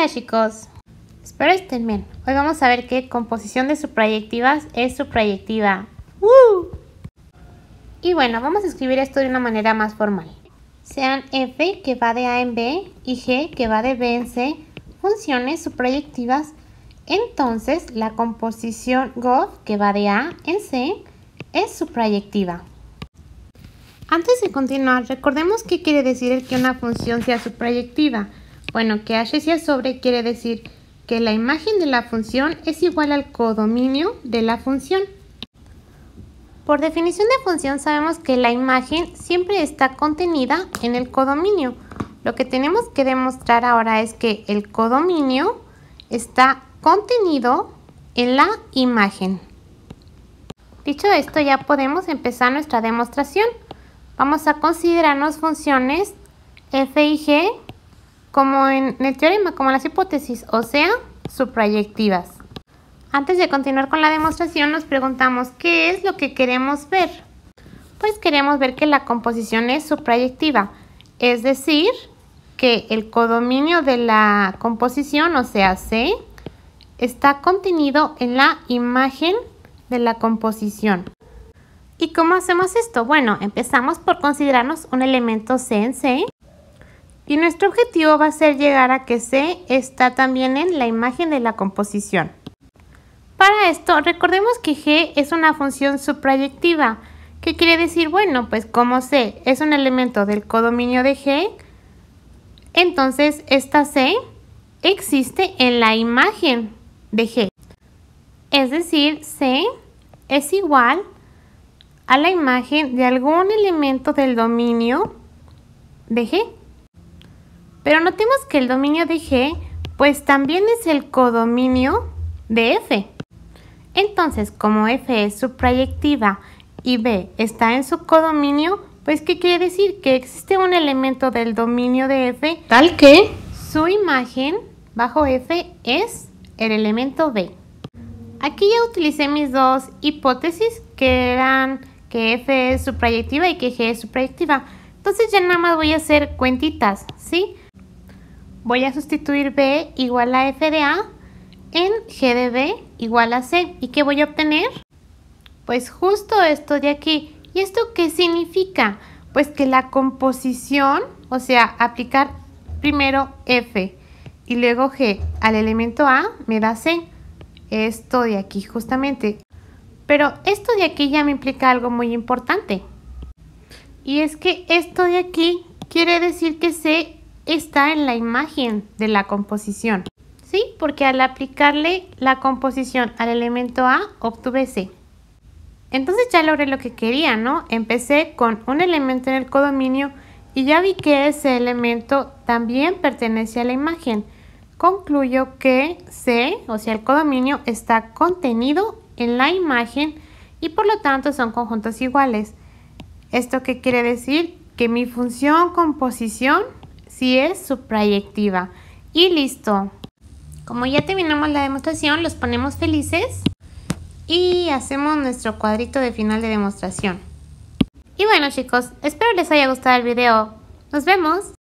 Hola chicos, espero estén bien. Hoy vamos a ver qué composición de subproyectivas es su proyectiva. Y bueno, vamos a escribir esto de una manera más formal. Sean f que va de a en b y g que va de b en c funciones subrayectivas, entonces la composición GOF que va de a en c es subrayectiva. Antes de continuar, recordemos qué quiere decir el que una función sea subrayectiva. Bueno, que sea sobre quiere decir que la imagen de la función es igual al codominio de la función. Por definición de función sabemos que la imagen siempre está contenida en el codominio. Lo que tenemos que demostrar ahora es que el codominio está contenido en la imagen. Dicho esto, ya podemos empezar nuestra demostración. Vamos a considerarnos funciones f y g como en el teorema, como las hipótesis, o sea, suprayectivas Antes de continuar con la demostración, nos preguntamos qué es lo que queremos ver. Pues queremos ver que la composición es suprayectiva es decir, que el codominio de la composición, o sea, C, está contenido en la imagen de la composición. ¿Y cómo hacemos esto? Bueno, empezamos por considerarnos un elemento C en C y nuestro objetivo va a ser llegar a que C está también en la imagen de la composición. Para esto, recordemos que G es una función suprayectiva, que quiere decir, bueno, pues como C es un elemento del codominio de G, entonces esta C existe en la imagen de G. Es decir, C es igual a la imagen de algún elemento del dominio de G. Pero notemos que el dominio de G pues también es el codominio de F. Entonces, como F es proyectiva y B está en su codominio, pues ¿qué quiere decir? Que existe un elemento del dominio de F tal que su imagen bajo F es el elemento B. Aquí ya utilicé mis dos hipótesis que eran que F es proyectiva y que G es proyectiva. Entonces ya nada más voy a hacer cuentitas, ¿sí? sí voy a sustituir B igual a F de A en G de B igual a C. ¿Y qué voy a obtener? Pues justo esto de aquí. ¿Y esto qué significa? Pues que la composición, o sea, aplicar primero F y luego G al elemento A me da C. Esto de aquí justamente. Pero esto de aquí ya me implica algo muy importante. Y es que esto de aquí quiere decir que C está en la imagen de la composición. ¿Sí? Porque al aplicarle la composición al elemento A, obtuve C. Entonces ya logré lo que quería, ¿no? Empecé con un elemento en el codominio y ya vi que ese elemento también pertenece a la imagen. Concluyo que C, o sea, el codominio, está contenido en la imagen y por lo tanto son conjuntos iguales. ¿Esto qué quiere decir? Que mi función composición si es proyectiva. Y listo. Como ya terminamos la demostración, los ponemos felices y hacemos nuestro cuadrito de final de demostración. Y bueno chicos, espero les haya gustado el video. ¡Nos vemos!